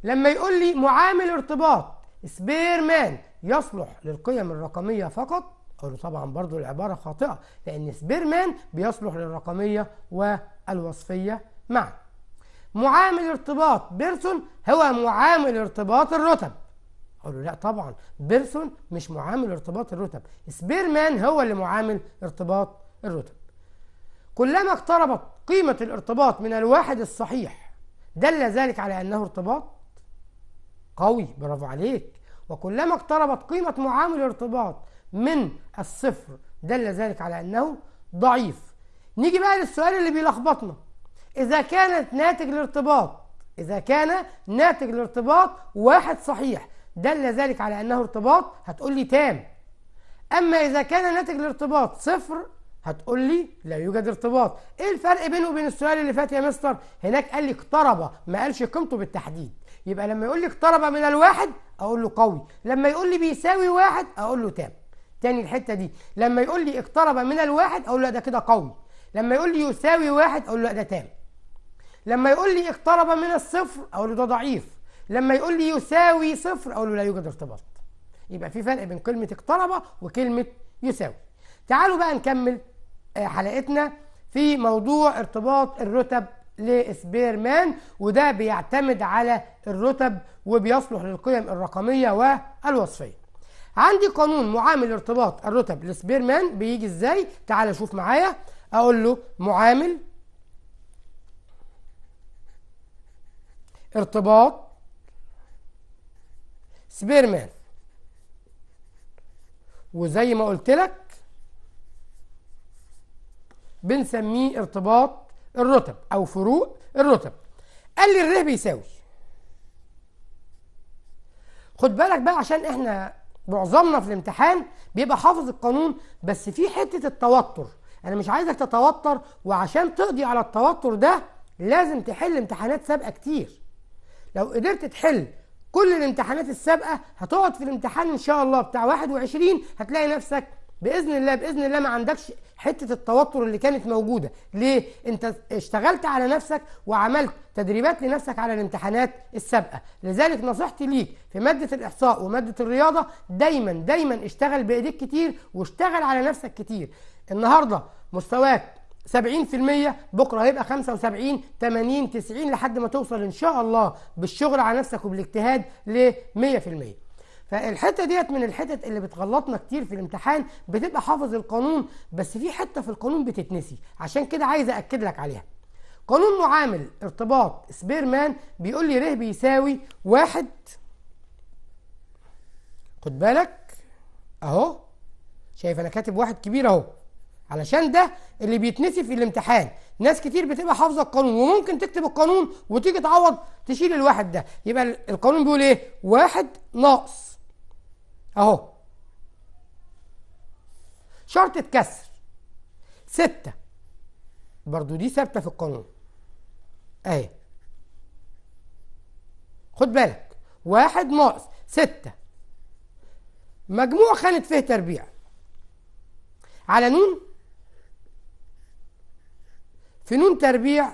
A: لما يقول لي معامل ارتباط سبيرمان يصلح للقيم الرقميه فقط اقول طبعا برضو العباره خاطئه لان سبيرمان بيصلح للرقميه والوصفيه معا معامل ارتباط بيرسون هو معامل ارتباط الرتب اقول له لا طبعا بيرسون مش معامل ارتباط الرتب سبيرمان هو اللي معامل ارتباط الرتب كلما اقتربت قيمة الارتباط من الواحد الصحيح دل ذلك على أنه ارتباط قوي برافو عليك وكلما اقتربت قيمة معامل الارتباط من الصفر دل ذلك على أنه ضعيف نيجي بقى للسؤال اللي بيلخبطنا إذا كانت ناتج الارتباط إذا كان ناتج الارتباط واحد صحيح دل ذلك على أنه ارتباط هتقول لي تام أما إذا كان ناتج الارتباط صفر هتقول لي لا يوجد ارتباط ايه الفرق بينه وبين السؤال اللي فات يا مستر هناك قال لي اقترب ما قالش قيمته بالتحديد يبقى لما يقول لي اقترب من الواحد اقول له قوي لما يقول لي بيساوي واحد اقول له تام تاني الحته دي لما يقول لي اقترب من الواحد اقول له ده كده قوي لما يقول لي يساوي واحد اقول له ده تام لما يقول لي اقترب من الصفر اقول له ده ضعيف لما يقول لي يساوي صفر اقول له لا يوجد ارتباط يبقى في فرق بين كلمه اقترب وكلمه يساوي تعالوا بقى نكمل آه، حلقتنا في موضوع ارتباط الرتب لسبيرمان وده بيعتمد على الرتب وبيصلح للقيم الرقميه والوصفيه عندي قانون معامل ارتباط الرتب لسبيرمان بيجي ازاي تعال شوف معايا اقول له معامل ارتباط سبيرمان وزي ما قلت لك بنسميه ارتباط الرتب او فروق الرتب قال لي الره بيساوي خد بالك بقى عشان احنا معظمنا في الامتحان بيبقى حافظ القانون بس في حته التوتر انا مش عايزك تتوتر وعشان تقضي على التوتر ده لازم تحل امتحانات سابقه كتير لو قدرت تحل كل الامتحانات السابقه هتقعد في الامتحان ان شاء الله بتاع 21 هتلاقي نفسك باذن الله باذن الله ما عندكش حته التوتر اللي كانت موجوده ليه انت اشتغلت على نفسك وعملت تدريبات لنفسك على الامتحانات السابقه لذلك نصيحتي ليك في ماده الاحصاء وماده الرياضه دايما دايما اشتغل بايديك كتير واشتغل على نفسك كتير النهارده مستواك 70% بكره هيبقى 75 80 90 لحد ما توصل ان شاء الله بالشغل على نفسك وبالاجتهاد ل 100% فالحته ديت من الحتت اللي بتغلطنا كتير في الامتحان بتبقى حافظ القانون بس في حته في القانون بتتنسي عشان كده عايز اكد لك عليها قانون معامل ارتباط سبيرمان بيقول لي ر بيساوي واحد خد بالك اهو شايف انا كاتب واحد كبير اهو علشان ده اللي بيتنسي في الامتحان ناس كتير بتبقى حافظه القانون وممكن تكتب القانون وتيجي تعوض تشيل الواحد ده يبقى القانون بيقول ايه واحد ناقص اهو شرط اتكسر ستة برضو دي ثابتة في القانون اهي خد بالك واحد ناقص ستة مجموع خانة فيه تربيع على نون في نون تربيع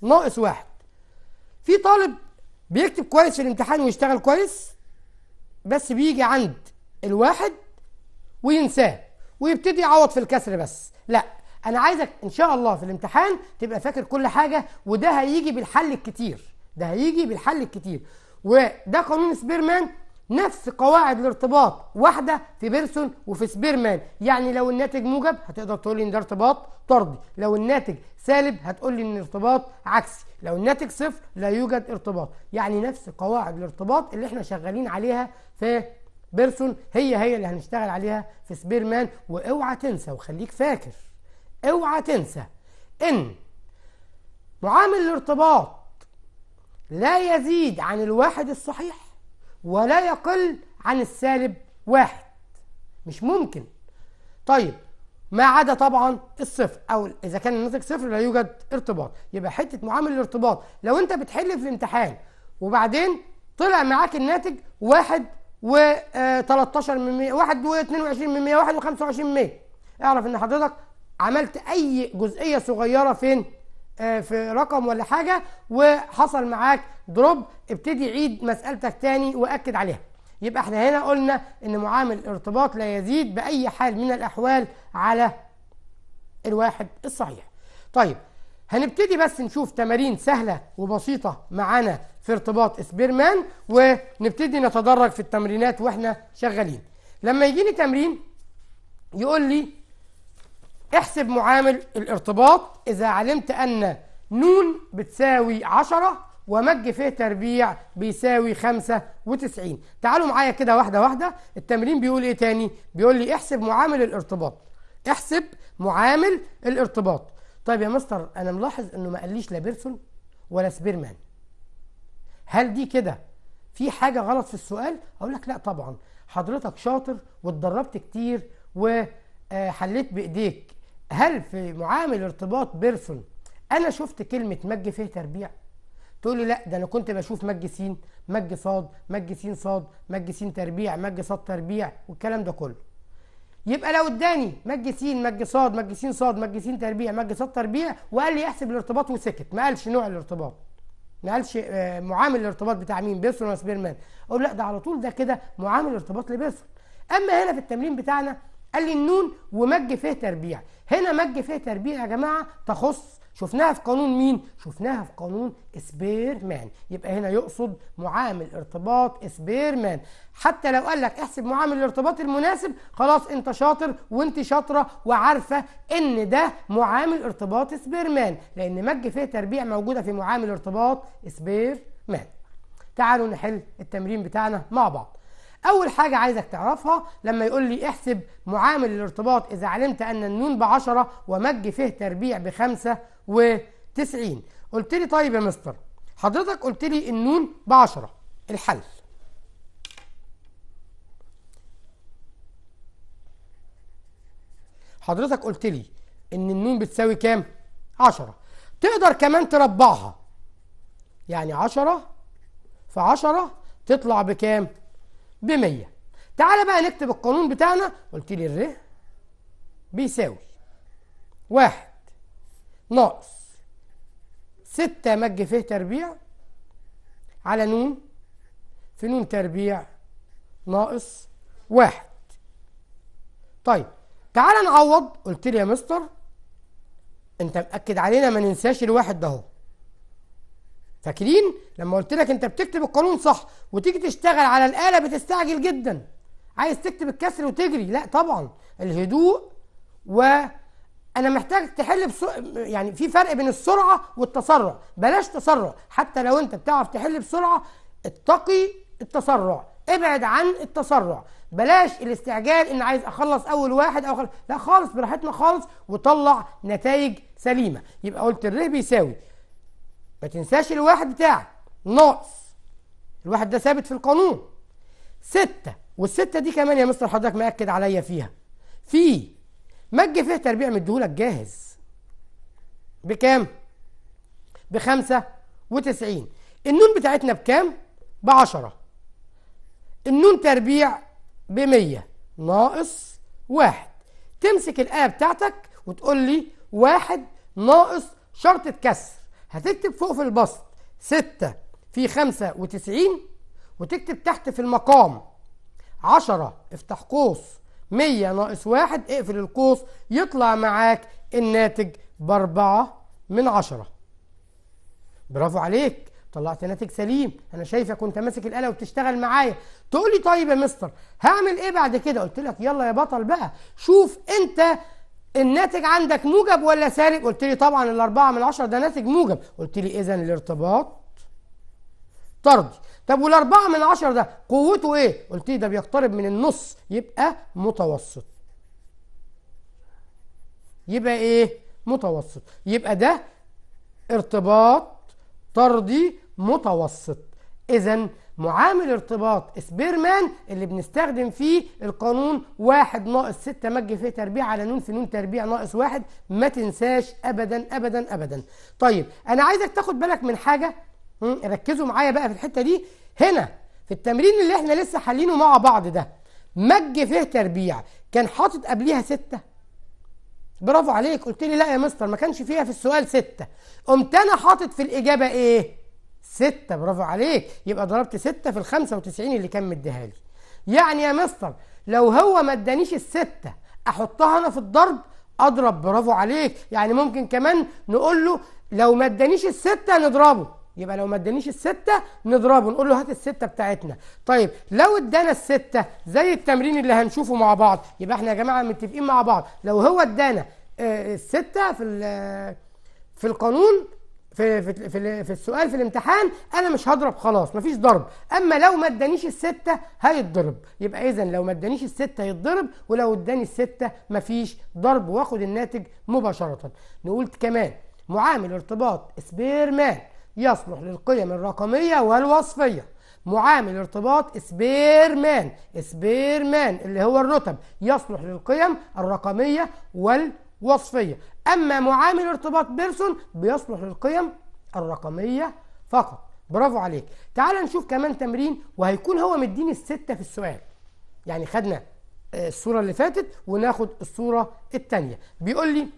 A: ناقص واحد في طالب بيكتب كويس في الامتحان ويشتغل كويس بس بيجي عند الواحد وينساه ويبتدي يعوض في الكسر بس لا انا عايزك ان شاء الله في الامتحان تبقى فاكر كل حاجه وده هيجي بالحل الكتير ده هيجي بالحل الكتير وده قانون سبيرمان نفس قواعد الارتباط واحدة في بيرسون وفي سبيرمان يعني لو الناتج موجب هتقدر تقول لي ان ده ارتباط طردي لو الناتج سالب هتقول لي ان ارتباط عكسي لو الناتج صفر لا يوجد ارتباط يعني نفس قواعد الارتباط اللي احنا شغالين عليها في بيرسون هي هي اللي هنشتغل عليها في سبيرمان واوعى تنسى وخليك فاكر اوعى تنسى ان معامل الارتباط لا يزيد عن الواحد الصحيح ولا يقل عن السالب واحد مش ممكن طيب ما عدا طبعا الصفر او اذا كان الناتج صفر لا يوجد ارتباط يبقى حته معامل الارتباط لو انت بتحل في الامتحان وبعدين طلع معاك الناتج واحد و 13 آه، من 100 واحد و 22 من 100 واحد و 25 من 100 اعرف ان حضرتك عملت اي جزئيه صغيره فين آه، في رقم ولا حاجه وحصل معاك دروب ابتدي عيد مسالتك تاني واكد عليها يبقى احنا هنا قلنا ان معامل الارتباط لا يزيد باي حال من الاحوال على الواحد الصحيح طيب هنبتدي بس نشوف تمارين سهلة وبسيطة معانا في ارتباط سبيرمان ونبتدي نتدرج في التمرينات واحنا شغالين لما يجيني تمرين يقول لي احسب معامل الارتباط إذا علمت أن نون بتساوي 10 ومج فيه تربيع بيساوي 95 تعالوا معايا كده واحدة واحدة التمرين بيقول إيه تاني؟ بيقول لي احسب معامل الارتباط احسب معامل الارتباط طيب يا مستر أنا ملاحظ إنه ما قاليش لا بيرسون ولا سبيرمان هل دي كده في حاجة غلط في السؤال؟ أقول لك لا طبعا حضرتك شاطر واتدربت كتير وحليت بإيديك هل في معامل ارتباط بيرسون انا شفت كلمه مج فيه تربيع تقول لي لا ده انا كنت بشوف مج سين مج صاد مج سين صاد مج سين تربيع مج صاد تربيع والكلام ده كله يبقى لو اداني مج سين مج صاد مج سين صاد مج سين تربيع مج صاد تربيع وقال لي احسب الارتباط وسكت ما قالش نوع الارتباط ما قالش آه، معامل الارتباط بتاع مين بيرسون ولا سبيرمان اقول لا ده على طول ده كده معامل ارتباط لبيرسون اما هنا في التمرين بتاعنا قال لي النون ومج فيه تربيع هنا مج فيه تربيع يا جماعه تخص شفناها في قانون مين؟ شفناها في قانون سبيرمان يبقى هنا يقصد معامل ارتباط سبيرمان حتى لو قال لك احسب معامل الارتباط المناسب خلاص انت شاطر وانت شاطره وعارفه ان ده معامل ارتباط سبيرمان لان مج فيه تربيع موجوده في معامل ارتباط سبيرمان تعالوا نحل التمرين بتاعنا مع بعض اول حاجه عايزك تعرفها لما يقول لي احسب معامل الارتباط اذا علمت ان النون بعشرة ومج فيه تربيع بخمسة وتسعين قلت لي طيب يا مستر حضرتك قلت لي النون بعشرة الحل حضرتك قلت لي ان النون بتساوي كام عشرة تقدر كمان تربعها يعني عشرة في عشرة تطلع بكام ب 100 تعالى بقى نكتب القانون بتاعنا قلت لي الر بيساوي واحد ناقص ستة مج ف تربيع على نون في نون تربيع ناقص واحد طيب تعالى نعوض قلت لي يا مستر انت مأكد علينا ما ننساش الواحد ده اهو فاكرين لما قلت لك انت بتكتب القانون صح وتيجي تشتغل على الاله بتستعجل جدا عايز تكتب الكسر وتجري لا طبعا الهدوء و انا محتاج تحل بسر... يعني في فرق بين السرعه والتسرع بلاش تسرع حتى لو انت بتعرف تحل بسرعه اتقي التسرع ابعد عن التسرع بلاش الاستعجال ان عايز اخلص اول واحد او خلص. لا خالص براحتنا خالص وطلع نتائج سليمه يبقى قلت الره بيساوي ما تنساش الواحد بتاعك ناقص الواحد ده ثابت في القانون ستة والستة دي كمان يا مستر حضرتك مأكد عليا فيها في مج فيه تربيع مديهولك جاهز بكام؟ بخمسة وتسعين النون بتاعتنا بكام؟ بعشرة النون تربيع بمية ناقص واحد تمسك الآية بتاعتك وتقول لي واحد ناقص شرطة كسر هتكتب فوق في البسط 6 في 95 وتكتب تحت في المقام 10 افتح قوس 100 ناقص واحد اقفل القوس يطلع معاك الناتج ب 4 من عشرة برافو عليك طلعت ناتج سليم انا شايفك وانت ماسك الاله وبتشتغل معايا تقول لي طيب يا مستر هعمل ايه بعد كده قلت لك يلا يا بطل بقى شوف انت الناتج عندك موجب ولا سالب قلت لي طبعا الأربعة من عشرة ده ناتج موجب قلت لي إذا الارتباط طردي طب والأربعة من عشرة ده قوته إيه قلت لي ده بيقترب من النص يبقى متوسط يبقى إيه متوسط يبقى ده ارتباط طردي متوسط إذا معامل ارتباط سبيرمان اللي بنستخدم فيه القانون واحد ناقص ستة مج في تربيع على نون في نون تربيع ناقص واحد ما تنساش أبدا أبدا أبدا طيب أنا عايزك تاخد بالك من حاجة ركزوا معايا بقى في الحتة دي هنا في التمرين اللي احنا لسه حالينه مع بعض ده مج في تربيع كان حاطط قبليها ستة برافو عليك قلت لي لا يا مستر ما كانش فيها في السؤال ستة قمت انا حاطط في الاجابه ايه ستة برافو عليك يبقى ضربت ستة في الخمسة وتسعين اللي كان مديها لي يعني يا مستر لو هو ما ادانيش الستة احطها انا في الضرب اضرب برافو عليك يعني ممكن كمان نقول له لو ما ادانيش الستة نضربه يبقى لو ما ادانيش الستة نضربه نقول له هات الستة بتاعتنا طيب لو ادانا الستة زي التمرين اللي هنشوفه مع بعض يبقى احنا يا جماعة متفقين مع بعض لو هو ادانا آه، الستة في آه، في القانون في في في, في السؤال في الامتحان انا مش هضرب خلاص مفيش ضرب اما لو ما ادانيش السته هيتضرب يبقى اذا لو ما ادانيش السته هيتضرب ولو اداني السته مفيش ضرب واخد الناتج مباشره نقول كمان معامل ارتباط سبيرمان يصلح للقيم الرقميه والوصفيه معامل ارتباط سبيرمان سبيرمان اللي هو الرتب يصلح للقيم الرقميه والوصفيه وصفية أما معامل ارتباط بيرسون بيصلح للقيم الرقمية فقط برافو عليك تعال نشوف كمان تمرين وهيكون هو مديني الستة في السؤال يعني خدنا آه، الصورة اللي فاتت وناخد الصورة التانية بيقول لي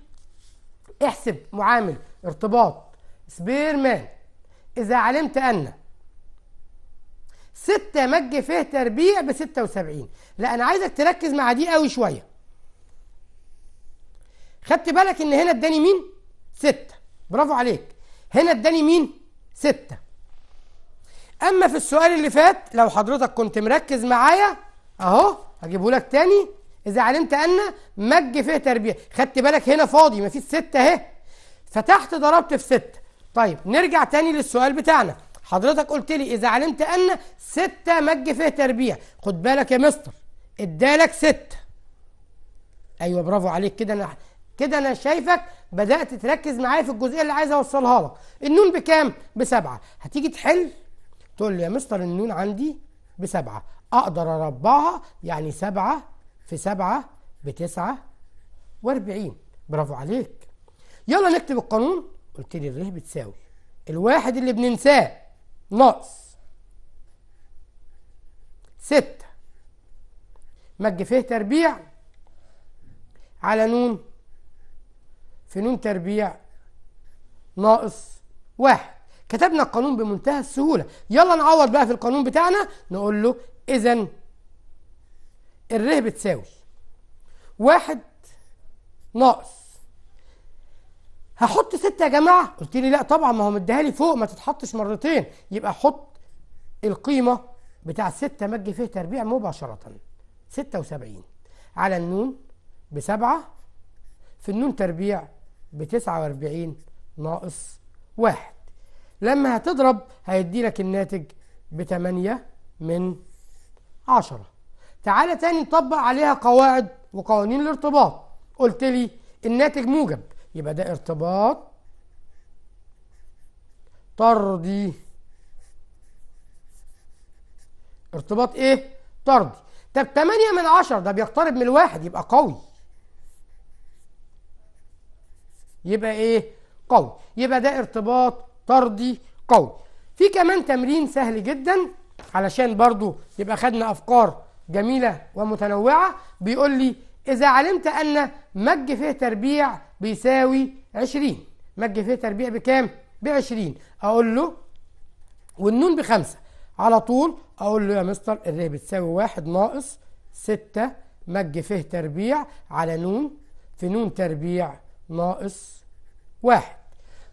A: احسب معامل ارتباط سبيرمان إذا علمت أن ستة مج فيه تربيع بستة وسبعين لا أنا عايزك تركز مع دي قوي شوية خدت بالك ان هنا اداني مين ستة برافو عليك هنا اداني مين ستة اما في السؤال اللي فات لو حضرتك كنت مركز معايا اهو هجيبه لك تاني اذا علمت ان مج فيه تربيع خدت بالك هنا فاضي مفيش ستة اهي فتحت ضربت في ستة طيب نرجع تاني للسؤال بتاعنا حضرتك قلت لي اذا علمت ان ستة مج فيه تربيع خد بالك يا مستر ادالك ستة ايوه برافو عليك كده انا كده انا شايفك بدات تركز معايا في الجزئيه اللي عايز اوصلها لك النون بكام بسبعة هتيجي تحل تقول لي يا مستر النون عندي بسبعة اقدر اربعها يعني سبعة في سبعة بتسعة واربعين برافو عليك يلا نكتب القانون قلت لي الره بتساوي الواحد اللي بننساه ناقص ستة مج فيه تربيع على نون في نون تربيع ناقص واحد كتبنا القانون بمنتهى السهولة يلا نعوض بقى في القانون بتاعنا نقول له إذا الره بتساوي واحد ناقص هحط ستة يا جماعة قلت لي لا طبعا ما هو مديها لي فوق ما تتحطش مرتين يبقى حط القيمة بتاع ستة تجي فيه تربيع مباشرة ستة وسبعين على النون بسبعة في النون تربيع ب 49 ناقص واحد لما هتضرب هيدي لك الناتج ب 8 من 10 تعالى تاني نطبق عليها قواعد وقوانين الارتباط قلت لي الناتج موجب يبقى ده ارتباط طردي ارتباط ايه؟ طردي طب 8 من 10 ده بيقترب من الواحد يبقى قوي يبقى ايه قوي يبقى ده ارتباط طردي قوي في كمان تمرين سهل جدا علشان برضو يبقى خدنا افكار جميله ومتنوعه بيقول لي اذا علمت ان مج فيه تربيع بيساوي 20 مج فيه تربيع بكام ب 20 اقول له والنون بخمسه على طول اقول له يا مستر ال بتساوي واحد ناقص 6 مج فيه تربيع على نون في نون تربيع ناقص واحد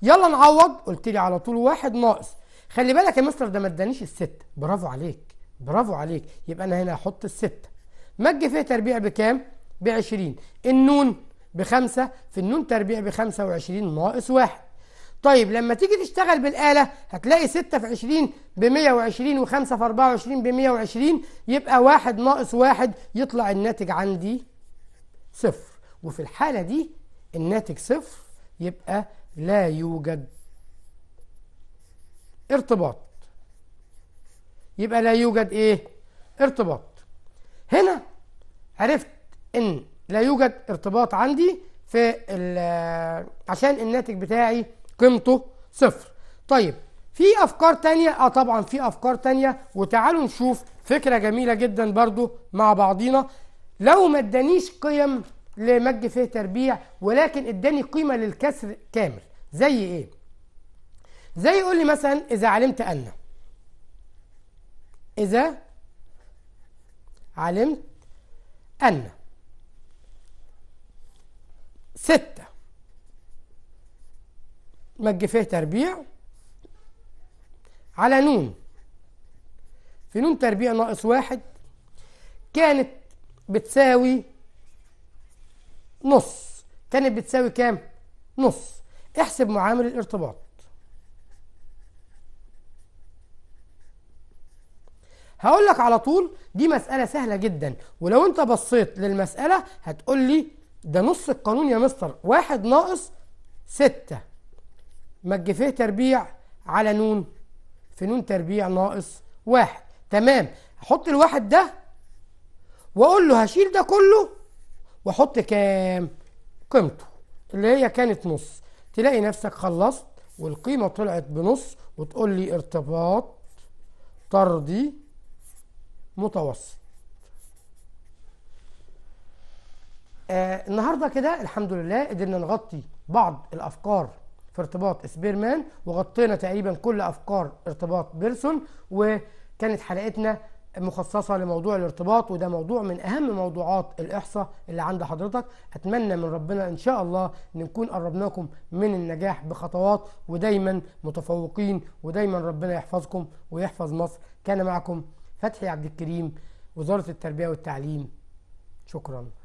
A: يلا نعوض قلت لي على طول واحد ناقص خلي بالك يا مستر ده ما ادانيش الست برافو عليك برافو عليك يبقى انا هنا هحط الستة مج فيه تربيع بكام؟ ب 20 النون بخمسة في النون تربيع ب 25 ناقص واحد طيب لما تيجي تشتغل بالآلة هتلاقي 6 في 20 ب 120 و5 في 24 ب 120 يبقى واحد ناقص واحد يطلع الناتج عندي صفر وفي الحالة دي الناتج صفر يبقى لا يوجد ارتباط يبقى لا يوجد ايه ارتباط هنا عرفت ان لا يوجد ارتباط عندي في عشان الناتج بتاعي قيمته صفر طيب في افكار تانية اه طبعا في افكار تانية وتعالوا نشوف فكرة جميلة جدا برضو مع بعضينا لو ما ادانيش قيم لمج فيه تربيع ولكن اداني قيمه للكسر كامل زي ايه زي يقول لي مثلا اذا علمت ان اذا علمت ان ستة مج فيه تربيع على نون في نون تربيع ناقص واحد كانت بتساوي نص كانت بتساوي كام نص احسب معامل الارتباط هقول لك على طول دي مسألة سهلة جدا ولو انت بصيت للمسألة هتقول لي ده نص القانون يا مستر واحد ناقص ستة مج فيه تربيع على نون في نون تربيع ناقص واحد تمام احط الواحد ده واقول له هشيل ده كله واحط كام قيمته اللي هي كانت نص تلاقي نفسك خلصت والقيمه طلعت بنص وتقول لي ارتباط طردي متوسط آه النهارده كده الحمد لله قدرنا نغطي بعض الافكار في ارتباط سبيرمان وغطينا تقريبا كل افكار ارتباط بيرسون وكانت حلقتنا مخصصة لموضوع الارتباط وده موضوع من أهم موضوعات الإحصاء اللي عند حضرتك أتمنى من ربنا إن شاء الله إن نكون قربناكم من النجاح بخطوات ودايما متفوقين ودايما ربنا يحفظكم ويحفظ مصر كان معكم فتحي عبد الكريم وزارة التربية والتعليم شكراً